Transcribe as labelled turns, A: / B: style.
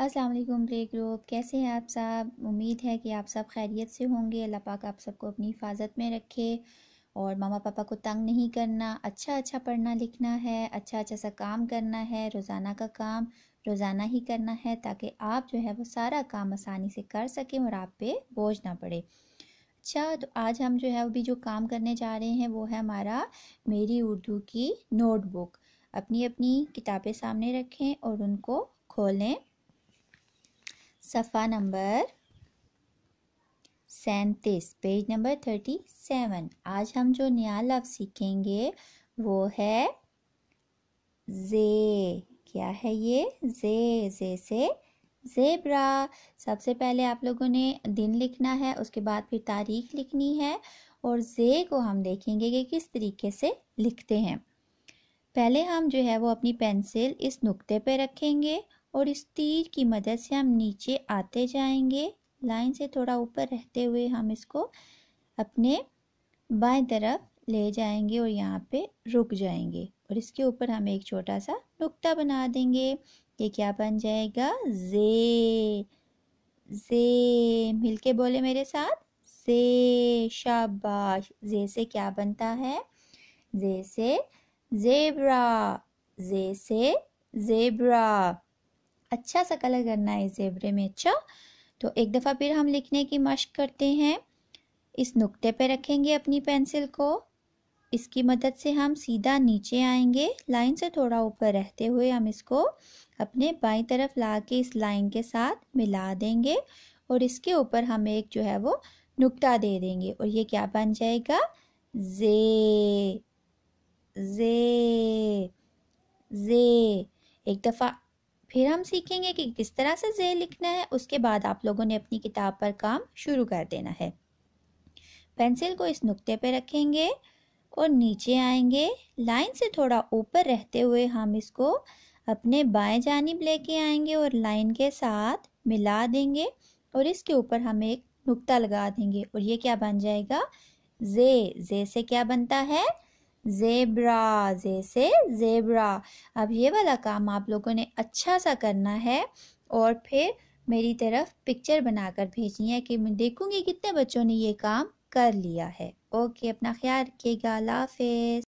A: अस्सलाम वालेकुम play group कैसे हैं आप सब उम्मीद है कि आप सब खैरियत से होंगे अल्लाह पाक आप सबको अपनी हिफाजत में रखे और मामा पापा को तंग नहीं करना अच्छा अच्छा पढ़ना लिखना है अच्छा अच्छा सा काम करना है रोज़ाना का काम रोज़ाना ही करना है ताकि आप जो है वो सारा काम आसानी से कर सकें और आप पे बोझ ना पड़े अच्छा तो आज हम जो है अभी जो काम करने जा रहे हैं वो है हमारा मेरी उर्दू की नोटबुक अपनी अपनी किताबें सामने रखें और उनको खोलें सफ़ा नंबर सैंतीस पेज नंबर थर्टी सेवन आज हम जो नया लफ्ज़ सीखेंगे वो है जे क्या है ये जे जे से जेब्रा सबसे पहले आप लोगों ने दिन लिखना है उसके बाद फिर तारीख लिखनी है और जे को हम देखेंगे कि किस तरीके से लिखते हैं पहले हम जो है वो अपनी पेंसिल इस नुक्ते पे रखेंगे और इस तीर की मदद से हम नीचे आते जाएंगे लाइन से थोड़ा ऊपर रहते हुए हम इसको अपने बाएं तरफ ले जाएंगे और यहाँ पे रुक जाएंगे और इसके ऊपर हम एक छोटा सा नुक्ता बना देंगे ये क्या बन जाएगा जे जे मिलके बोले मेरे साथ जे शाबाश जे से क्या बनता है जे से जेबरा जे से जेबरा अच्छा सा कलर करना है इस जेबरे में अच्छा तो एक दफ़ा फिर हम लिखने की मश्क़ करते हैं इस नुक्ते पे रखेंगे अपनी पेंसिल को इसकी मदद से हम सीधा नीचे आएंगे लाइन से थोड़ा ऊपर रहते हुए हम इसको अपने बाई तरफ ला के इस लाइन के साथ मिला देंगे और इसके ऊपर हम एक जो है वो नुक्ता दे देंगे और ये क्या बन जाएगा जे जे जे एक दफ़ा फिर हम सीखेंगे कि किस तरह से जे लिखना है उसके बाद आप लोगों ने अपनी किताब पर काम शुरू कर देना है पेंसिल को इस नुक्ते पे रखेंगे और नीचे आएंगे लाइन से थोड़ा ऊपर रहते हुए हम इसको अपने बाएं जानब लेके आएंगे और लाइन के साथ मिला देंगे और इसके ऊपर हम एक नुक्ता लगा देंगे और ये क्या बन जाएगा जे जे से क्या बनता है जेब्रा जे से जेबरा अब ये वाला काम आप लोगों ने अच्छा सा करना है और फिर मेरी तरफ पिक्चर बनाकर भेजनी है कि मैं देखूंगी कितने बच्चों ने ये काम कर लिया है ओके अपना ख्याल रखिएगा हाफिज़